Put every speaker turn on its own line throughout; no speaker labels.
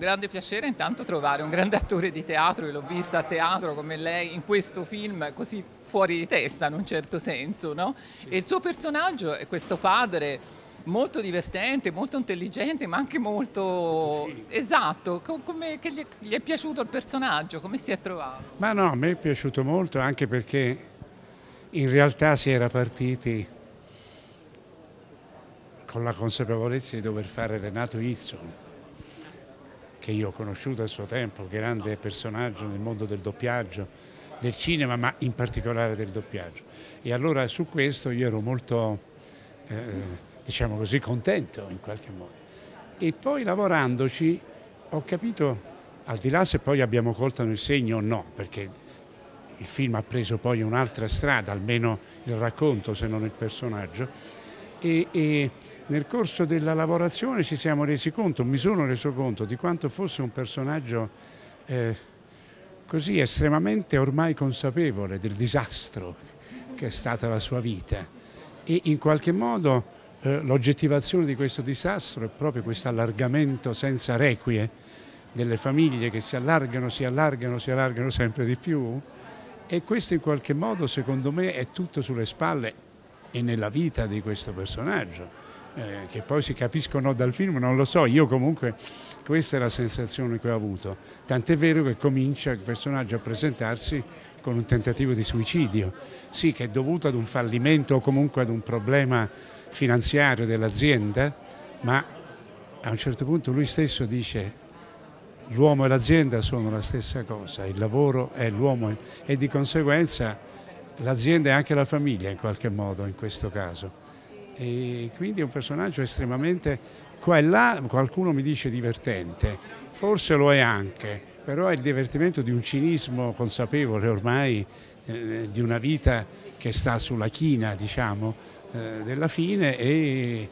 Un grande piacere intanto trovare un grande attore di teatro, e l'ho vista a teatro come lei in questo film così fuori di testa in un certo senso, no? Sì. E il suo personaggio è questo padre molto divertente, molto intelligente, ma anche molto esatto, come che gli, gli è piaciuto il personaggio, come si è trovato?
Ma no, a me è piaciuto molto anche perché in realtà si era partiti con la consapevolezza di dover fare Renato Izzo che io ho conosciuto a suo tempo, grande personaggio nel mondo del doppiaggio, del cinema, ma in particolare del doppiaggio. E allora su questo io ero molto, eh, diciamo così, contento in qualche modo. E poi lavorandoci ho capito, al di là se poi abbiamo colto nel segno o no, perché il film ha preso poi un'altra strada, almeno il racconto se non il personaggio, e, e nel corso della lavorazione ci siamo resi conto, mi sono reso conto di quanto fosse un personaggio eh, così estremamente ormai consapevole del disastro che è stata la sua vita e in qualche modo eh, l'oggettivazione di questo disastro è proprio questo allargamento senza requie delle famiglie che si allargano, si allargano, si allargano sempre di più e questo in qualche modo secondo me è tutto sulle spalle e nella vita di questo personaggio. Eh, che poi si capiscono dal film, non lo so, io comunque questa è la sensazione che ho avuto, tant'è vero che comincia il personaggio a presentarsi con un tentativo di suicidio, sì che è dovuto ad un fallimento o comunque ad un problema finanziario dell'azienda, ma a un certo punto lui stesso dice l'uomo e l'azienda sono la stessa cosa, il lavoro è l'uomo e di conseguenza l'azienda e anche la famiglia in qualche modo in questo caso. E quindi è un personaggio estremamente qua e là, qualcuno mi dice divertente, forse lo è anche, però è il divertimento di un cinismo consapevole ormai eh, di una vita che sta sulla china diciamo, eh, della fine e,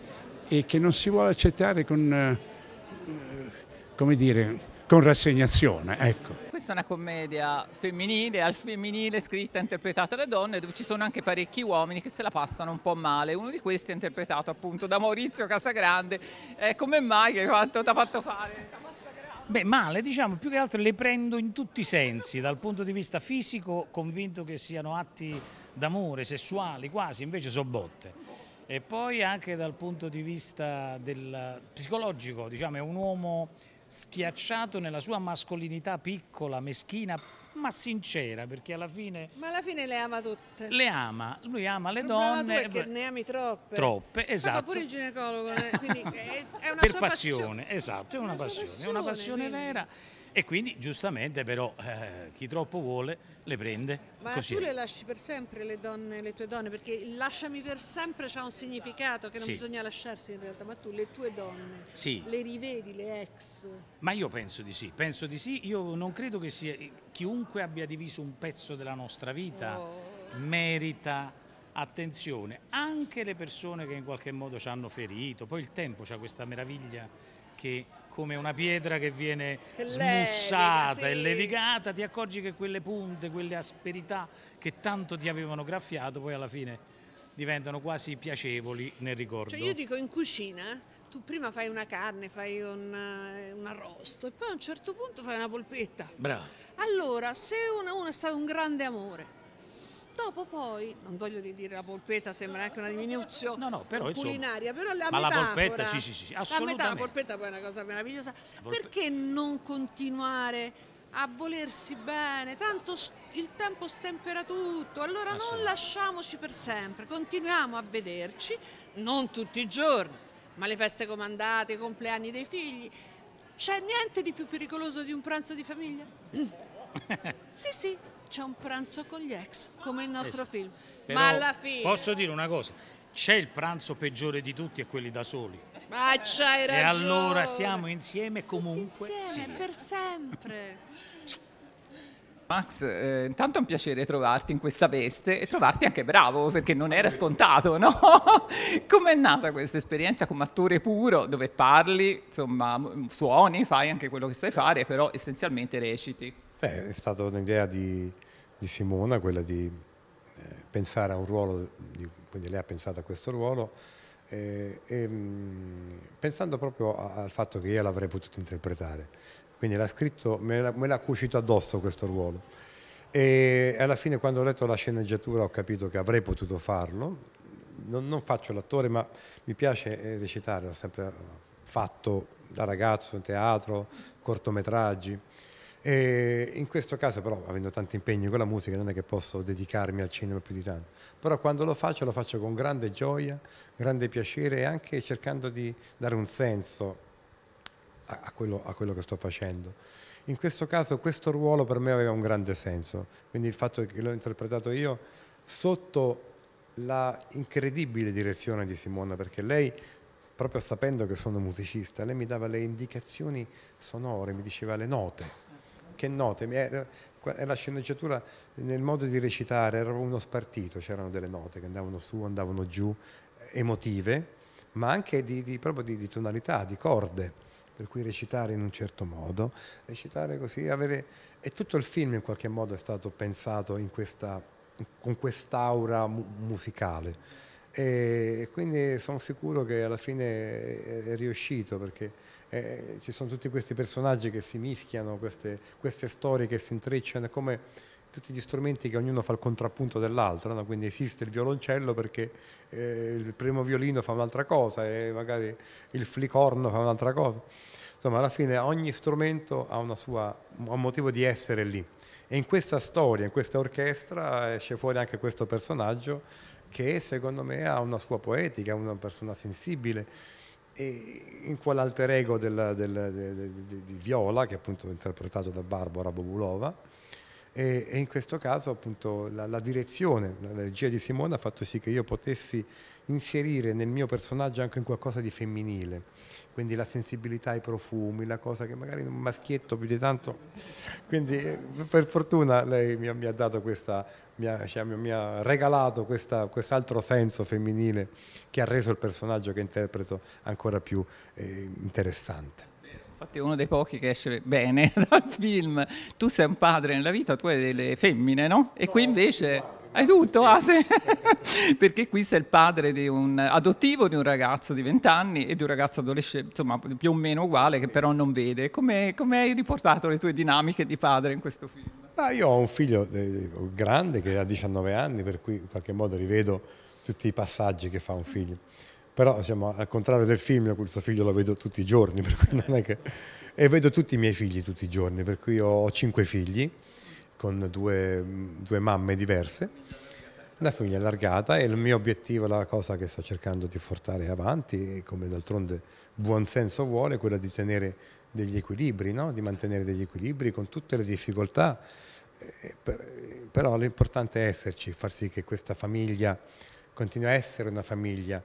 e, che non si vuole accettare con, eh, come dire, con rassegnazione. Ecco.
Questa è una commedia femminile, al femminile, scritta e interpretata da donne, dove ci sono anche parecchi uomini che se la passano un po' male. Uno di questi è interpretato appunto da Maurizio Casagrande. Eh, come mai che quanto ti ha fatto fare?
Beh, male, diciamo, più che altro le prendo in tutti i sensi, dal punto di vista fisico, convinto che siano atti d'amore, sessuali, quasi, invece so botte. E poi anche dal punto di vista del psicologico, diciamo, è un uomo schiacciato nella sua mascolinità piccola, meschina, ma sincera, perché alla fine...
Ma alla fine le ama tutte. Le
ama, lui
ama le donne. Il perché ne ami troppe. Troppe, esatto. Ma pure il ginecologo, eh, quindi è,
è una per passione, passione, esatto, è una, una passione, passione, è una passione quindi. vera e quindi giustamente però eh, chi troppo vuole le prende. Ma così. tu le
lasci per sempre le, donne, le tue donne, perché il lasciami per sempre c'è un significato che non sì. bisogna lasciarsi in realtà, ma tu le tue donne sì. le rivedi, le ex?
Ma io penso di sì, penso di sì, io non credo che sia, chiunque abbia diviso un pezzo della nostra vita oh. merita attenzione, anche le persone che in qualche modo ci hanno ferito, poi il tempo c'ha questa meraviglia che come una pietra che viene smussata Levica, sì. e levigata, ti accorgi che quelle punte, quelle asperità che tanto ti avevano graffiato, poi alla fine diventano quasi piacevoli nel ricordo. Cioè io dico
in cucina, tu prima fai una carne, fai un, eh, un arrosto e poi a un certo punto fai una polpetta. Bravo. Allora, se uno, uno è stato un grande amore, Dopo poi, non voglio dire la polpetta, sembra anche una diminuzione no, no, però, culinaria, però la ma metafora, la polpetta, sì, sì, sì, assolutamente. La metà, la polpetta poi è una cosa meravigliosa. Polpetta. Perché non continuare a volersi bene? Tanto il tempo stempera tutto, allora ah, non lasciamoci per sempre, continuiamo a vederci, non tutti i giorni, ma le feste comandate, i compleanni dei figli. C'è niente di più pericoloso di un pranzo di famiglia? sì, sì, c'è un pranzo con gli ex, come il nostro esatto. film. Però Ma alla fine... Posso
dire una cosa, c'è il pranzo peggiore di tutti e quelli da soli.
Ma c'hai ragione. E allora siamo
insieme comunque. Tutti
insieme, sì. per sempre.
Max, eh, intanto è un piacere trovarti
in questa veste e trovarti anche bravo perché non era scontato, no? Com'è nata questa esperienza come attore puro dove parli, insomma, suoni, fai anche quello che sai fare, però essenzialmente reciti?
Beh, è stata un'idea di, di, Simona quella di eh, pensare a un ruolo, di, quindi lei ha pensato a questo ruolo, eh, e, mm, pensando proprio a, al fatto che io l'avrei potuto interpretare. Quindi l'ha scritto, me l'ha cucito addosso questo ruolo. E alla fine quando ho letto la sceneggiatura ho capito che avrei potuto farlo. Non, non faccio l'attore, ma mi piace eh, recitare, l'ho sempre eh, fatto da ragazzo in teatro, cortometraggi. E in questo caso però, avendo tanti impegni con la musica, non è che posso dedicarmi al cinema più di tanto. Però quando lo faccio, lo faccio con grande gioia, grande piacere e anche cercando di dare un senso a, a, quello, a quello che sto facendo. In questo caso questo ruolo per me aveva un grande senso, quindi il fatto che l'ho interpretato io sotto la incredibile direzione di Simona, perché lei proprio sapendo che sono musicista, lei mi dava le indicazioni sonore, mi diceva le note che note, la sceneggiatura nel modo di recitare era uno spartito, c'erano delle note che andavano su, andavano giù, emotive, ma anche di, di proprio di, di, tonalità, di corde, per cui recitare in un certo modo, recitare così, avere... E tutto il film in qualche modo è stato pensato in questa, con quest'aura mu- musicale e quindi sono sicuro che alla fine è riuscito perché eh, ci sono tutti questi personaggi che si mischiano, queste, queste storie che si intrecciano, come tutti gli strumenti che ognuno fa il contrappunto dell'altro, no? quindi esiste il violoncello perché eh, il primo violino fa un'altra cosa e magari il flicorno fa un'altra cosa. Insomma, alla fine ogni strumento ha, sua, ha un motivo di essere lì. E in questa storia, in questa orchestra, esce fuori anche questo personaggio che secondo me ha una sua poetica, una persona sensibile. E in quell'alter ego della, della, de, de, de, di Viola, che è appunto interpretato da Barbara Bobulova, e, e in questo caso appunto la, la direzione, la regia di Simone ha fatto sì che io potessi inserire nel mio personaggio anche un qualcosa di femminile, quindi la sensibilità ai profumi, la cosa che magari un maschietto più di tanto. Quindi per fortuna lei mi ha, mi ha dato questa, mi ha, cioè, mi ha regalato questa, quest'altro senso femminile che ha reso il personaggio che interpreto ancora più eh, interessante.
Infatti è uno dei pochi che esce bene dal film. Tu sei un padre nella vita, tu hai delle femmine, no? E no, qui invece... Hai tutto, ah, sì. perché qui sei il padre di un adottivo di un ragazzo di 20 anni e di un ragazzo adolescente, insomma più o meno uguale, che però non vede. Come, come hai riportato le tue dinamiche di padre in questo film?
Ma io ho un figlio eh, grande che ha 19 anni, per cui in qualche modo rivedo tutti i passaggi che fa un figlio però insomma, al contrario del film io questo figlio lo vedo tutti i giorni che... e vedo tutti i miei figli tutti i giorni per cui ho cinque figli con due, due mamme diverse una famiglia allargata e il mio obiettivo, la cosa che sto cercando di portare avanti, come d'altronde buon senso vuole, è quella di tenere degli equilibri, no? di mantenere degli equilibri con tutte le difficoltà, eh, però l'importante è esserci, far sì che questa famiglia continui a essere una famiglia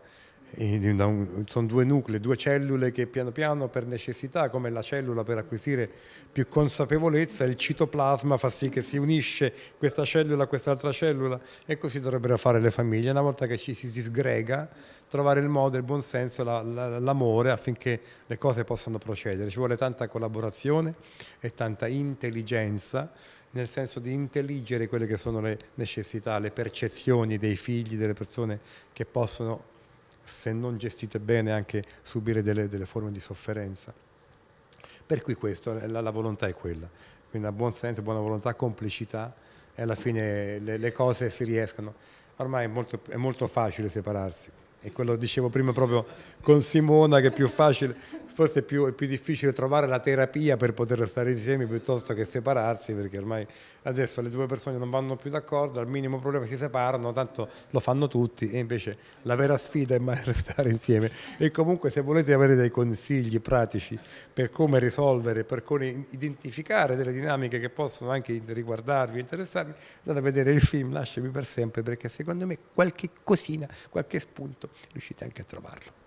sono due nuclei, due cellule che piano piano per necessità, come la cellula per acquisire più consapevolezza, il citoplasma fa sì che si unisce questa cellula a quest'altra cellula e così dovrebbero fare le famiglie. Una volta che ci si disgrega, trovare il modo, il buonsenso, la, la, l'amore affinché le cose possano procedere. Ci vuole tanta collaborazione e tanta intelligenza nel senso di intelligere quelle che sono le necessità, le percezioni dei figli, delle persone che possono se non gestite bene, anche subire delle, delle forme di sofferenza. Per cui questo, la, la volontà è quella. Quindi a buon senso, buona volontà, complicità, e alla fine le, le cose si riescono. Ormai è molto, è molto facile separarsi e quello dicevo prima proprio con Simona che è più facile forse è più, è più, difficile trovare la terapia per poter stare insieme piuttosto che separarsi, perché ormai adesso le due persone non vanno più d'accordo, al minimo problema si separano, tanto lo fanno tutti e invece la vera sfida è mai restare insieme. E comunque se volete avere dei consigli pratici per come risolvere, per come identificare delle dinamiche che possono anche riguardarvi, interessarvi, andate a vedere il film Lasciami per sempre, perché secondo me qualche cosina, qualche spunto riuscite anche a trovarlo.